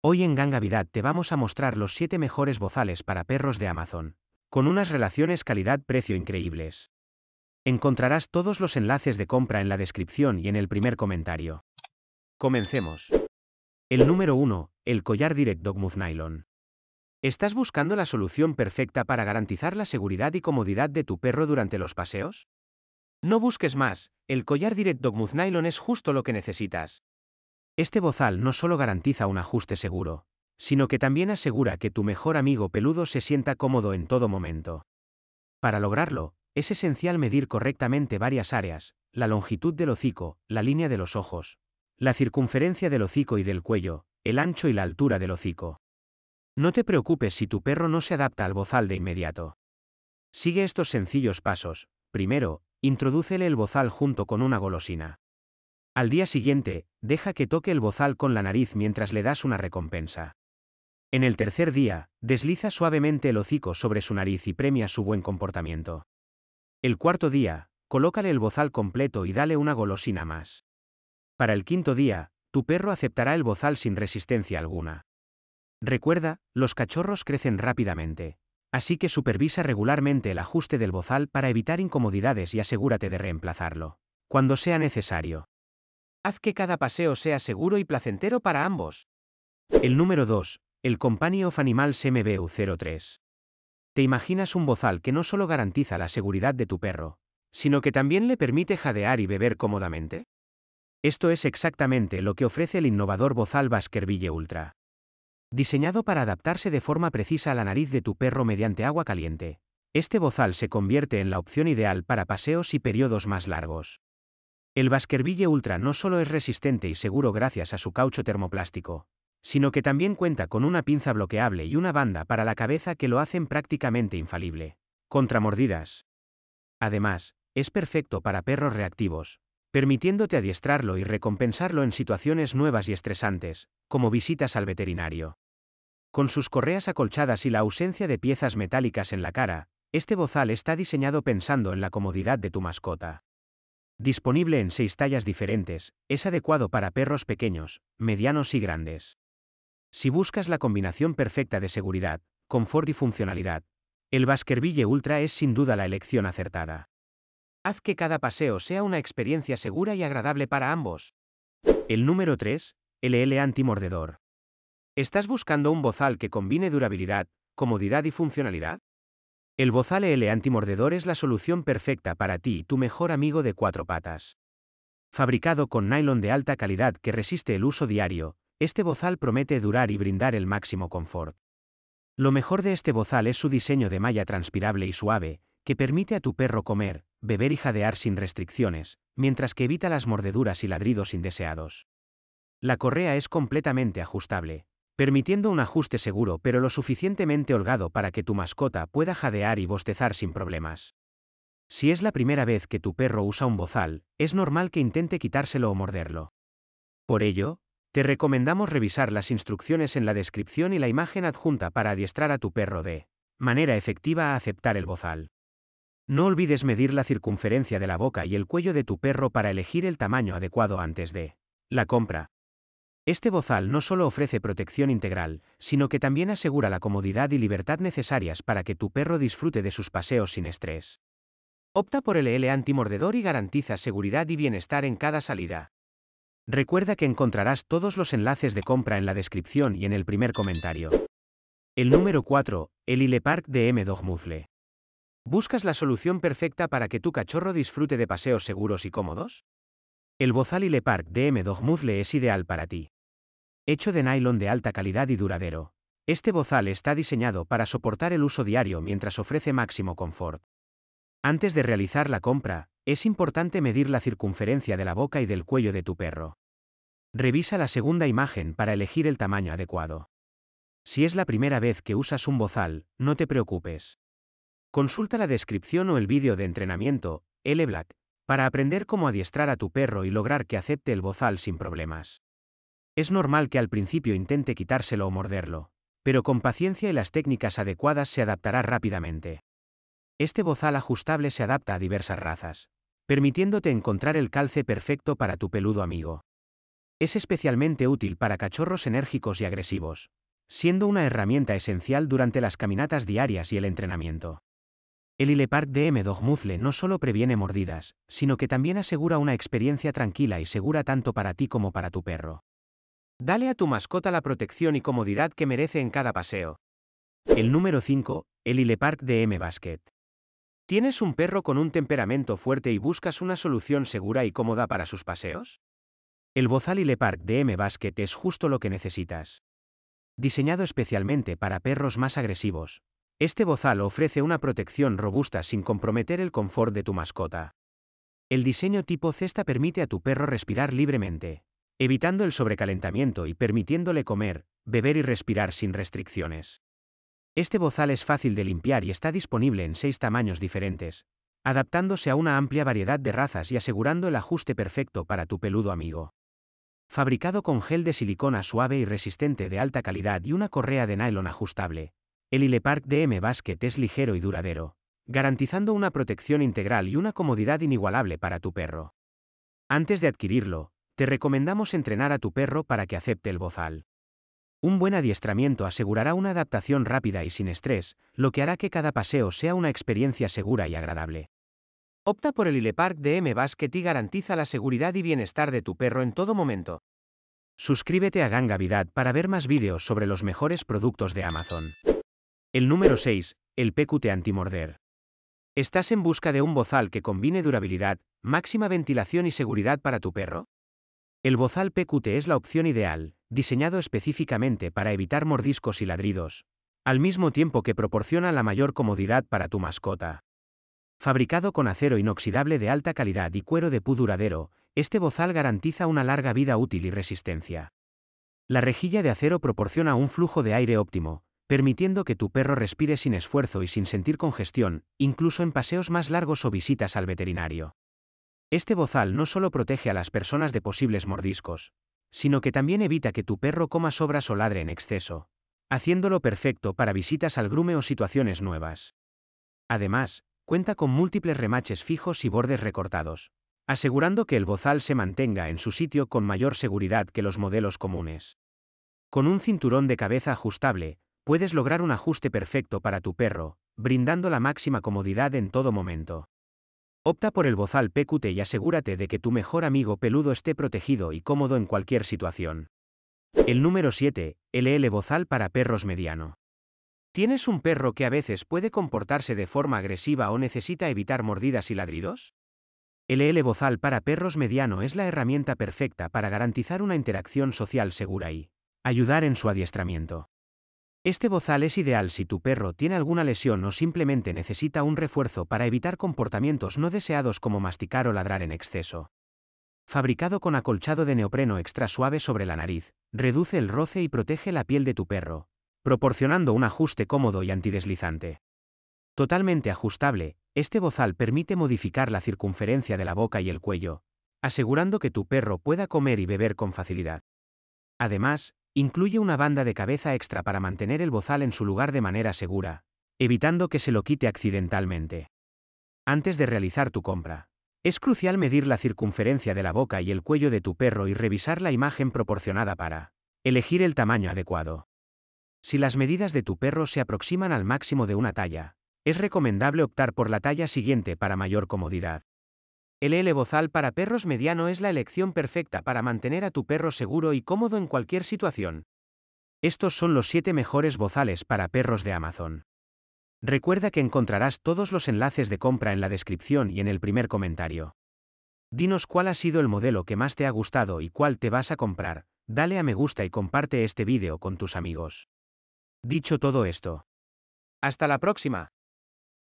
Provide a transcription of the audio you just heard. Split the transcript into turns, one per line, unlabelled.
Hoy en Gangavidad te vamos a mostrar los 7 mejores bozales para perros de Amazon, con unas relaciones calidad-precio increíbles. Encontrarás todos los enlaces de compra en la descripción y en el primer comentario. Comencemos. El número 1, el collar Direct Dogmuth Nylon. ¿Estás buscando la solución perfecta para garantizar la seguridad y comodidad de tu perro durante los paseos? No busques más, el collar Direct Dogmuth Nylon es justo lo que necesitas. Este bozal no solo garantiza un ajuste seguro, sino que también asegura que tu mejor amigo peludo se sienta cómodo en todo momento. Para lograrlo, es esencial medir correctamente varias áreas, la longitud del hocico, la línea de los ojos, la circunferencia del hocico y del cuello, el ancho y la altura del hocico. No te preocupes si tu perro no se adapta al bozal de inmediato. Sigue estos sencillos pasos. Primero, introdúcele el bozal junto con una golosina. Al día siguiente, deja que toque el bozal con la nariz mientras le das una recompensa. En el tercer día, desliza suavemente el hocico sobre su nariz y premia su buen comportamiento. El cuarto día, colócale el bozal completo y dale una golosina más. Para el quinto día, tu perro aceptará el bozal sin resistencia alguna. Recuerda, los cachorros crecen rápidamente, así que supervisa regularmente el ajuste del bozal para evitar incomodidades y asegúrate de reemplazarlo, cuando sea necesario. Haz que cada paseo sea seguro y placentero para ambos. El número 2. El Company of Animals MBU03. Te imaginas un bozal que no solo garantiza la seguridad de tu perro, sino que también le permite jadear y beber cómodamente. Esto es exactamente lo que ofrece el innovador bozal Baskerville Ultra. Diseñado para adaptarse de forma precisa a la nariz de tu perro mediante agua caliente, este bozal se convierte en la opción ideal para paseos y periodos más largos. El Baskerville Ultra no solo es resistente y seguro gracias a su caucho termoplástico, sino que también cuenta con una pinza bloqueable y una banda para la cabeza que lo hacen prácticamente infalible. Contra mordidas. Además, es perfecto para perros reactivos, permitiéndote adiestrarlo y recompensarlo en situaciones nuevas y estresantes, como visitas al veterinario. Con sus correas acolchadas y la ausencia de piezas metálicas en la cara, este bozal está diseñado pensando en la comodidad de tu mascota. Disponible en seis tallas diferentes, es adecuado para perros pequeños, medianos y grandes. Si buscas la combinación perfecta de seguridad, confort y funcionalidad, el Baskerville Ultra es sin duda la elección acertada. Haz que cada paseo sea una experiencia segura y agradable para ambos. El número 3, LL Mordedor. ¿Estás buscando un bozal que combine durabilidad, comodidad y funcionalidad? El bozal L antimordedor es la solución perfecta para ti y tu mejor amigo de cuatro patas. Fabricado con nylon de alta calidad que resiste el uso diario, este bozal promete durar y brindar el máximo confort. Lo mejor de este bozal es su diseño de malla transpirable y suave, que permite a tu perro comer, beber y jadear sin restricciones, mientras que evita las mordeduras y ladridos indeseados. La correa es completamente ajustable, permitiendo un ajuste seguro pero lo suficientemente holgado para que tu mascota pueda jadear y bostezar sin problemas. Si es la primera vez que tu perro usa un bozal, es normal que intente quitárselo o morderlo. Por ello, te recomendamos revisar las instrucciones en la descripción y la imagen adjunta para adiestrar a tu perro de manera efectiva a aceptar el bozal. No olvides medir la circunferencia de la boca y el cuello de tu perro para elegir el tamaño adecuado antes de la compra. Este bozal no solo ofrece protección integral, sino que también asegura la comodidad y libertad necesarias para que tu perro disfrute de sus paseos sin estrés. Opta por el L antimordedor y garantiza seguridad y bienestar en cada salida. Recuerda que encontrarás todos los enlaces de compra en la descripción y en el primer comentario. El número 4, el Ile Park de M. Dog Muzzle. ¿Buscas la solución perfecta para que tu cachorro disfrute de paseos seguros y cómodos? El bozal Ile Park de M. Dog Muzzle es ideal para ti. Hecho de nylon de alta calidad y duradero, este bozal está diseñado para soportar el uso diario mientras ofrece máximo confort. Antes de realizar la compra, es importante medir la circunferencia de la boca y del cuello de tu perro. Revisa la segunda imagen para elegir el tamaño adecuado. Si es la primera vez que usas un bozal, no te preocupes. Consulta la descripción o el vídeo de entrenamiento, L-Black, para aprender cómo adiestrar a tu perro y lograr que acepte el bozal sin problemas. Es normal que al principio intente quitárselo o morderlo, pero con paciencia y las técnicas adecuadas se adaptará rápidamente. Este bozal ajustable se adapta a diversas razas, permitiéndote encontrar el calce perfecto para tu peludo amigo. Es especialmente útil para cachorros enérgicos y agresivos, siendo una herramienta esencial durante las caminatas diarias y el entrenamiento. El Ilepark DM Dog Muzzle no solo previene mordidas, sino que también asegura una experiencia tranquila y segura tanto para ti como para tu perro. Dale a tu mascota la protección y comodidad que merece en cada paseo. El número 5, el Ilepark de M Basket. ¿Tienes un perro con un temperamento fuerte y buscas una solución segura y cómoda para sus paseos? El Bozal Ilepark de M Basket es justo lo que necesitas. Diseñado especialmente para perros más agresivos, este bozal ofrece una protección robusta sin comprometer el confort de tu mascota. El diseño tipo cesta permite a tu perro respirar libremente, evitando el sobrecalentamiento y permitiéndole comer, beber y respirar sin restricciones. Este bozal es fácil de limpiar y está disponible en seis tamaños diferentes, adaptándose a una amplia variedad de razas y asegurando el ajuste perfecto para tu peludo amigo. Fabricado con gel de silicona suave y resistente de alta calidad y una correa de nylon ajustable, el Ilepark DM Basket es ligero y duradero, garantizando una protección integral y una comodidad inigualable para tu perro. Antes de adquirirlo, te recomendamos entrenar a tu perro para que acepte el bozal. Un buen adiestramiento asegurará una adaptación rápida y sin estrés, lo que hará que cada paseo sea una experiencia segura y agradable. Opta por el Ilepark de M basket y garantiza la seguridad y bienestar de tu perro en todo momento. Suscríbete a Gangavidad para ver más vídeos sobre los mejores productos de Amazon. El número 6, el PQT antimorder. ¿Estás en busca de un bozal que combine durabilidad, máxima ventilación y seguridad para tu perro? El bozal PQT es la opción ideal, diseñado específicamente para evitar mordiscos y ladridos, al mismo tiempo que proporciona la mayor comodidad para tu mascota. Fabricado con acero inoxidable de alta calidad y cuero de pu duradero, este bozal garantiza una larga vida útil y resistencia. La rejilla de acero proporciona un flujo de aire óptimo, permitiendo que tu perro respire sin esfuerzo y sin sentir congestión, incluso en paseos más largos o visitas al veterinario. Este bozal no solo protege a las personas de posibles mordiscos, sino que también evita que tu perro coma sobras o ladre en exceso, haciéndolo perfecto para visitas al grume o situaciones nuevas. Además, cuenta con múltiples remaches fijos y bordes recortados, asegurando que el bozal se mantenga en su sitio con mayor seguridad que los modelos comunes. Con un cinturón de cabeza ajustable, puedes lograr un ajuste perfecto para tu perro, brindando la máxima comodidad en todo momento. Opta por el bozal PQT y asegúrate de que tu mejor amigo peludo esté protegido y cómodo en cualquier situación. El número 7. LL Bozal para perros mediano. ¿Tienes un perro que a veces puede comportarse de forma agresiva o necesita evitar mordidas y ladridos? LL Bozal para perros mediano es la herramienta perfecta para garantizar una interacción social segura y ayudar en su adiestramiento. Este bozal es ideal si tu perro tiene alguna lesión o simplemente necesita un refuerzo para evitar comportamientos no deseados como masticar o ladrar en exceso. Fabricado con acolchado de neopreno extra suave sobre la nariz, reduce el roce y protege la piel de tu perro, proporcionando un ajuste cómodo y antideslizante. Totalmente ajustable, este bozal permite modificar la circunferencia de la boca y el cuello, asegurando que tu perro pueda comer y beber con facilidad. Además, Incluye una banda de cabeza extra para mantener el bozal en su lugar de manera segura, evitando que se lo quite accidentalmente. Antes de realizar tu compra, es crucial medir la circunferencia de la boca y el cuello de tu perro y revisar la imagen proporcionada para elegir el tamaño adecuado. Si las medidas de tu perro se aproximan al máximo de una talla, es recomendable optar por la talla siguiente para mayor comodidad. El L Bozal para perros mediano es la elección perfecta para mantener a tu perro seguro y cómodo en cualquier situación. Estos son los 7 mejores bozales para perros de Amazon. Recuerda que encontrarás todos los enlaces de compra en la descripción y en el primer comentario. Dinos cuál ha sido el modelo que más te ha gustado y cuál te vas a comprar, dale a me gusta y comparte este vídeo con tus amigos. Dicho todo esto. Hasta la próxima.